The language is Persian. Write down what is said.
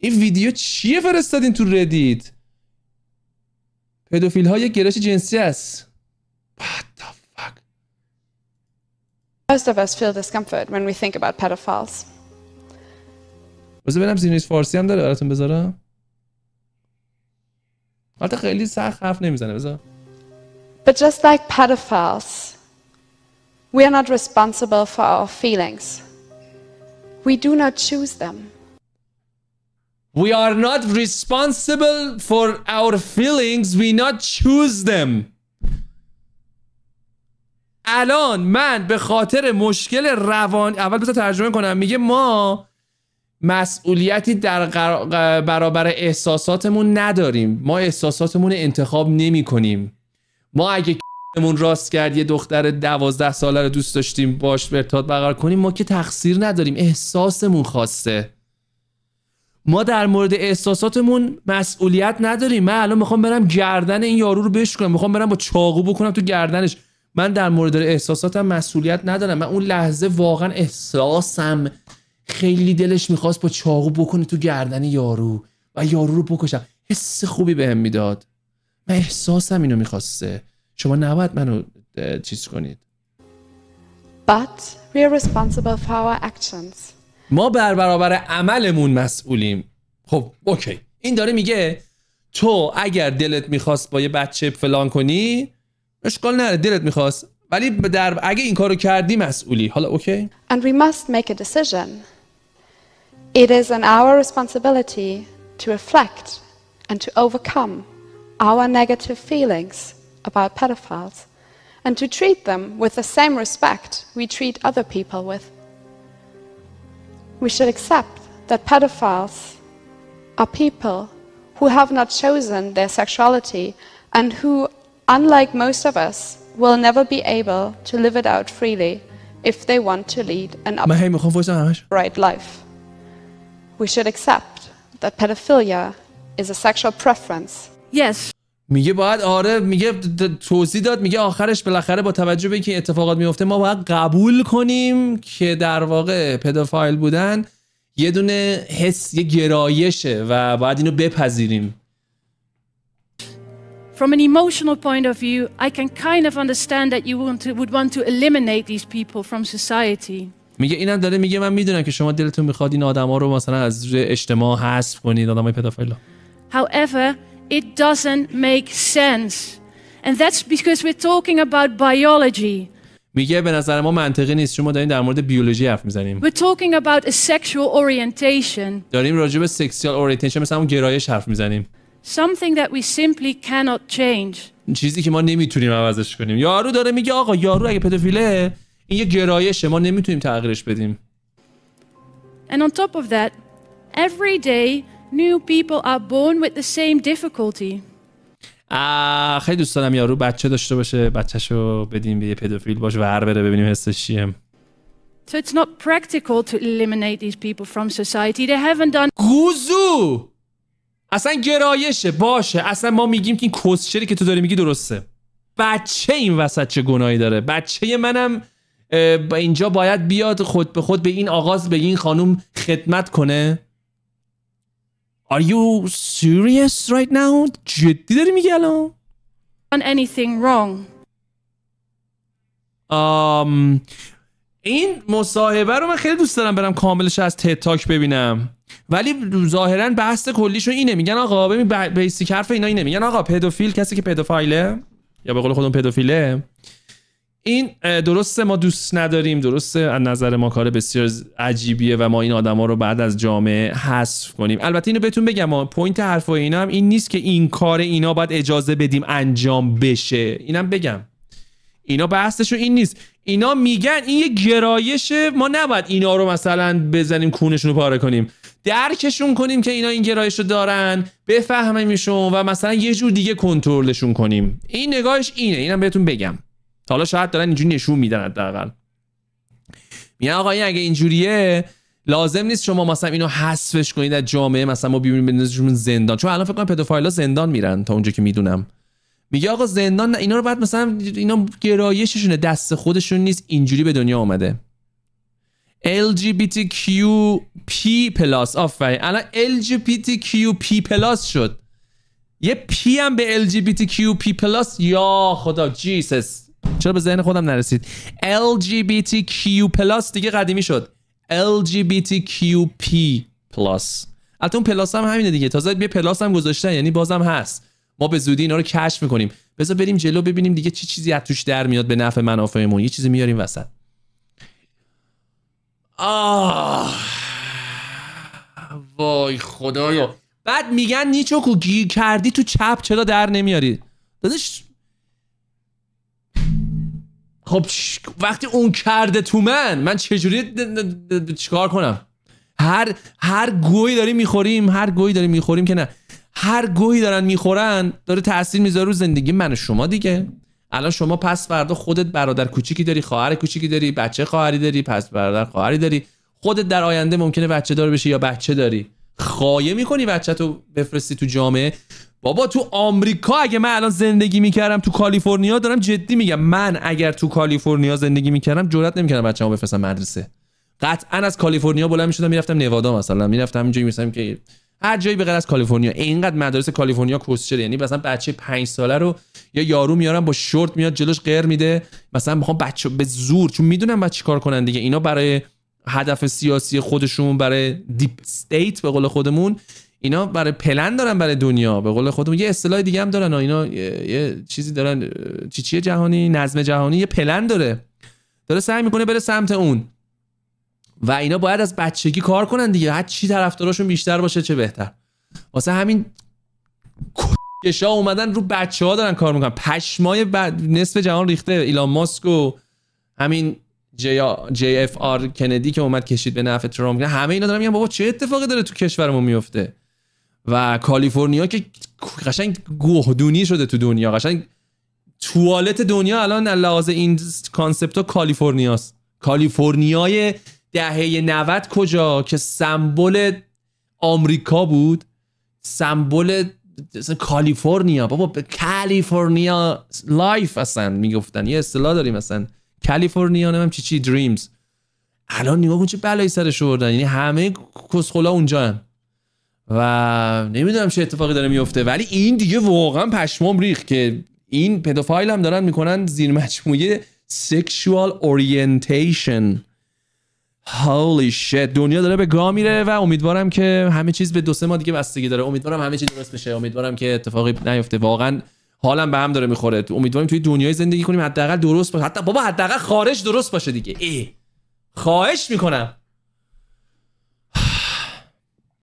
این ویدیو چیه فرستادین تو ردیت پدوفیل ها یک گرایش جنسی است What the fuck Most of us feel discomfort when we think about pedophiles بذار ببینم زیرنویس فارسی هم داره براتون بذارم حالتا خیلی سخت حرف نمیزنه بذار But just like pedophiles we are not responsible for our feelings we do not choose them We are not responsible for our feelings. We not choose them. الان من به خاطر مشکل روان اول بذار ترجمه کنم میگه ما مسئولیتی در برابر احساساتمون نداریم ما احساساتمون انتخاب نمی کنیم ما اگه کمون راست کرد یه دختر دوازده ساله رو دوست داشتیم باش برتاد برقرار کنیم ما که تقصیر نداریم احساسمون خواسته ما در مورد احساساتمون مسئولیت نداریم من الان میخوام برم گردن این یارو رو بشکنم میخوام برم با چاقو بکنم تو گردنش من در مورد احساساتم مسئولیت ندارم من اون لحظه واقعا احساسم خیلی دلش میخواست با چاقو بکنه تو گردن یارو و یارو رو بکشم حس خوبی بهم به میداد من احساسم اینو میخواسته شما نباید منو چیز کنید But are responsible for actions. ما بر برابر عملمون مسئولیم خب اوکی این داره میگه تو اگر دلت میخواست با یه بچه فلان کنی اشکال نره دلت میخواست ولی در اگه این کارو کردی مسئولی حالا اوکی and we must make a decision it is in our responsibility to reflect and to overcome our negative feelings about pedophiles and to treat them with the same respect we treat other people with we should accept that pedophiles are people who have not chosen their sexuality and who, unlike most of us, will never be able to live it out freely if they want to lead an upright life. We should accept that pedophilia is a sexual preference. Yes. میگه باید آره میگه توضیح داد میگه آخرش بالاخره با توجه به اینکه اتفاقات میفته ما باید قبول کنیم که در واقع پدوفایل بودن یه دونه حس یه گرایشه و باید اینو بپذیریم From an emotional point of view, I can kind of understand that you would want to eliminate these people from society. میگه اینم داره میگه من میدونم که شما دلتون میخواد این آدما رو مثلا از اجتماع حذف کنید آدمای ها However, It doesn't make sense. And that's because we're talking about biology. میگه به نظر ما منطقی نیست چون ما داریم در مورد بیولوژی حرف میزنیم We're talking about a sexual orientation. داریم راجع به سکسوال اورینتیشن مثلا اون گرایش حرف میزنیم Something that we simply cannot change. چیزی که ما نمیتونیم عوضش کنیم یارو داره میگه آقا یارو اگه پدوفیله این یه گرایشه ما نمیتونیم تغییرش بدیم And on top of that, every day New people are born with the same difficulty. خیلی دوست دارم یارو بچه داشته باشه بچهشو بدیم به یه پدوفیل باش و هر بره ببینیم حسش چیه So it's not practical to eliminate these people from society. They haven't done گوزو اصلا گرایشه باشه اصلا ما میگیم که این کسچری که تو داری میگی درسته بچه این وسط چه گناهی داره بچه منم اینجا باید بیاد خود به خود به این آغاز به این خانوم خدمت کنه Are you serious right now? جدی داری میگی الان؟ On anything wrong. این مصاحبه رو من خیلی دوست دارم برم کاملش از تتاک ببینم ولی ظاهرا بحث کلیشون اینه میگن آقا ببین بیسیک حرف اینا اینه میگن آقا پدوفیل کسی که پدوفایله یا به قول خودم پدوفیله این درسته ما دوست نداریم درسته از نظر ما کار بسیار عجیبیه و ما این آدما رو بعد از جامعه حذف کنیم البته اینو بهتون بگم ما پوینت و اینا هم این نیست که این کار اینا باید اجازه بدیم انجام بشه اینم بگم اینا بحثش این نیست اینا میگن این یه گرایشه ما نباید اینا رو مثلا بزنیم کونشون رو پاره کنیم درکشون کنیم که اینا این گرایش رو دارن بفهمیمشون و مثلا یه جور دیگه کنترلشون کنیم این نگاهش اینه اینم بهتون بگم حالا شاید دارن اینجوری نشون میدن حداقل میگن آقا این اگه اینجوریه لازم نیست شما مثلا اینو حذفش کنید از جامعه مثلا ما بیبینیم بندازیمشون زندان چون الان فکر کنم پدوفایلا زندان میرن تا اونجا که میدونم میگه آقا زندان اینا رو بعد مثلا اینا گرایششونه دست خودشون نیست اینجوری به دنیا آمده LGBTQP پلاس آفرین الان LGBTQP پلاس شد یه پی هم به LGBTQP پلاس یا خدا جیسس چرا به ذهن خودم نرسید LGBTQ+ دیگه قدیمی شد LGBTQP+ البته اون پلاس هم همینه دیگه تازه یه پلاس هم گذاشتن یعنی بازم هست ما به زودی اینا رو کشف میکنیم بذار بریم جلو ببینیم دیگه چه چی چیزی از توش در میاد به نفع منافعمون یه چیزی میاریم وسط آه وای خدایا بعد میگن نیچو گیر کردی تو چپ چرا در نمیاری دادش خب وقتی اون کرده تو من من چجوری چیکار کنم هر هر گویی داریم میخوریم هر گویی داریم میخوریم که نه هر گویی دارن میخورن داره تاثیر میذاره رو زندگی من و شما دیگه الان شما پس فردا خودت برادر کوچیکی داری خواهر کوچیکی داری بچه خواهری داری پس برادر خواهری داری خودت در آینده ممکنه بچه دار بشی یا بچه داری خایه میکنی بچه تو بفرستی تو جامعه بابا تو آمریکا اگه من الان زندگی میکردم تو کالیفرنیا دارم جدی میگم من اگر تو کالیفرنیا زندگی میکردم جرئت نمیکردم بچه‌مو بفرستم مدرسه قطعا از کالیفرنیا بلند میشدم میرفتم نوادا مثلا میرفتم اینجوری میسم که هر جایی به غیر از کالیفرنیا اینقدر مدارس کالیفرنیا کوسچر یعنی مثلا بچه 5 ساله رو یا یارو میارم با شورت میاد جلوش غیر میده مثلا میخوام بچه به زور چون میدونم بعد چیکار کنن دیگه اینا برای هدف سیاسی خودشون برای دیپ استیت به قول خودمون اینا برای پلن دارن برای دنیا به قول خودمون یه اصطلاح دیگه هم دارن اینا یه, چیزی دارن چی چیه جهانی نظم جهانی یه پلن داره داره سعی میکنه بره سمت اون و اینا باید از بچگی کار کنن دیگه هر چی طرفداراشون بیشتر باشه چه بهتر واسه همین کشا اومدن رو بچه ها دارن کار میکنن پشمای ب... نصف جهان ریخته ایلان ماسک و همین جی, جی اف آر کندی که اومد کشید به نفع ترامپ همه اینا دارن میگن بابا چه اتفاقی داره تو کشورمون میفته و کالیفرنیا که قشنگ گوهدونی شده تو دنیا قشنگ توالت دنیا الان لحاظ این کانسپت ها است. کالیفرنیای دهه 90 کجا که سمبل آمریکا بود سمبل کالیفرنیا بابا کالیفرنیا لایف اصلا میگفتن یه اصطلاح داریم اصلا کالیفرنیا نمیم چی چی دریمز الان نگاه کن چه بلایی سرش آوردن یعنی همه کسخلا اونجا هم. و نمیدونم چه اتفاقی داره میفته ولی این دیگه واقعا پشمام ریخ که این پدوفایل هم دارن میکنن زیر مجموعه سکشوال اورینتیشن هولی شت دنیا داره به گا میره و امیدوارم که همه چیز به دو سه ما دیگه بستگی داره امیدوارم همه چیز درست بشه امیدوارم که اتفاقی نیفته واقعا حالم به هم داره میخوره امیدواریم توی دنیای زندگی کنیم حداقل درست باشه حتی بابا حداقل خارج درست باشه دیگه ای خواهش میکنم